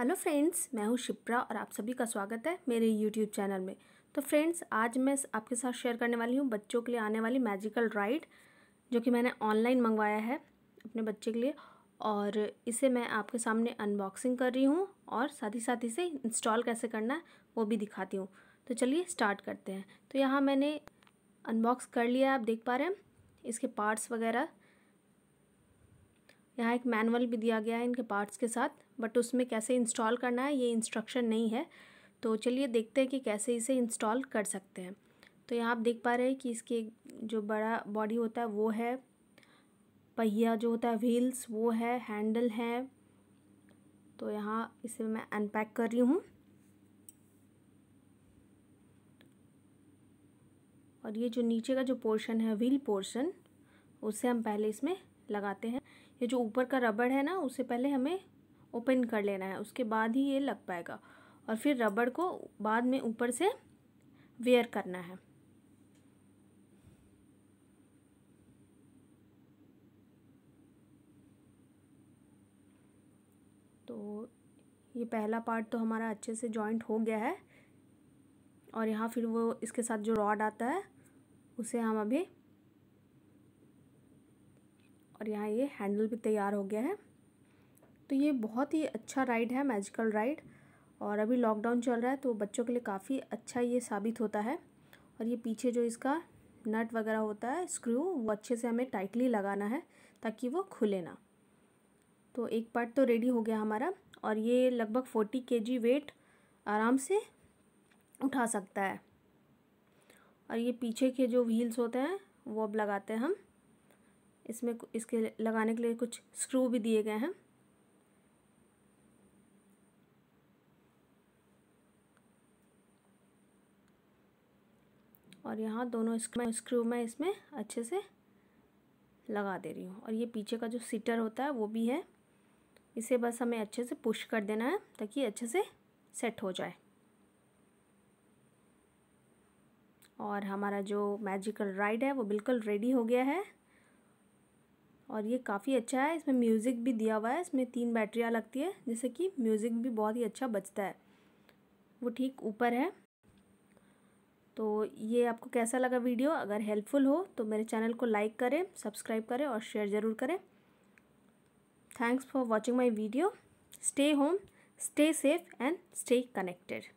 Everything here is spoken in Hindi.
हेलो फ्रेंड्स मैं हूं शिप्रा और आप सभी का स्वागत है मेरे यूट्यूब चैनल में तो फ्रेंड्स आज मैं आपके साथ शेयर करने वाली हूं बच्चों के लिए आने वाली मैजिकल राइड जो कि मैंने ऑनलाइन मंगवाया है अपने बच्चे के लिए और इसे मैं आपके सामने अनबॉक्सिंग कर रही हूँ और साथ ही साथ इसे इंस्टॉल कैसे करना है वो भी दिखाती हूँ तो चलिए स्टार्ट करते हैं तो यहाँ मैंने अनबॉक्स कर लिया आप देख पा रहे हैं इसके पार्ट्स वगैरह यहाँ एक मैनुअल भी दिया गया है इनके पार्ट्स के साथ बट उसमें कैसे इंस्टॉल करना है ये इंस्ट्रक्शन नहीं है तो चलिए देखते हैं कि कैसे इसे इंस्टॉल कर सकते हैं तो यहाँ आप देख पा रहे हैं कि इसके जो बड़ा बॉडी होता है वो है पहिया जो होता है व्हील्स वो है हैंडल है तो यहाँ इसे मैं अनपैक कर रही हूँ और ये जो नीचे का जो पोर्शन है व्हील पोर्शन उसे हम पहले इसमें लगाते हैं ये जो ऊपर का रबड़ है ना उसे पहले हमें ओपन कर लेना है उसके बाद ही ये लग पाएगा और फिर रबड़ को बाद में ऊपर से वेयर करना है तो ये पहला पार्ट तो हमारा अच्छे से जॉइंट हो गया है और यहाँ फिर वो इसके साथ जो रॉड आता है उसे हम अभी और यहाँ ये हैंडल भी तैयार हो गया है तो ये बहुत ही अच्छा राइड है मैजिकल राइड और अभी लॉकडाउन चल रहा है तो बच्चों के लिए काफ़ी अच्छा ये साबित होता है और ये पीछे जो इसका नट वगैरह होता है स्क्रू वो अच्छे से हमें टाइटली लगाना है ताकि वो खुले ना तो एक पार्ट तो रेडी हो गया हमारा और ये लगभग फोर्टी के वेट आराम से उठा सकता है और ये पीछे के जो व्हील्स होते हैं वो अब लगाते हैं हम इसमें इसके लगाने के लिए कुछ स्क्रू भी दिए गए हैं और यहाँ दोनों स्क्रू स्क्रू मैं इसमें अच्छे से लगा दे रही हूँ और ये पीछे का जो सीटर होता है वो भी है इसे बस हमें अच्छे से पुश कर देना है ताकि अच्छे से सेट हो जाए और हमारा जो मैजिकल राइड है वो बिल्कुल रेडी हो गया है और ये काफ़ी अच्छा है इसमें म्यूज़िक भी दिया हुआ है इसमें तीन बैटरियाँ लगती है जिससे कि म्यूज़िक भी बहुत ही अच्छा बचता है वो ठीक ऊपर है तो ये आपको कैसा लगा वीडियो अगर हेल्पफुल हो तो मेरे चैनल को लाइक करें सब्सक्राइब करें और शेयर ज़रूर करें thanks for watching my video stay home stay safe and stay connected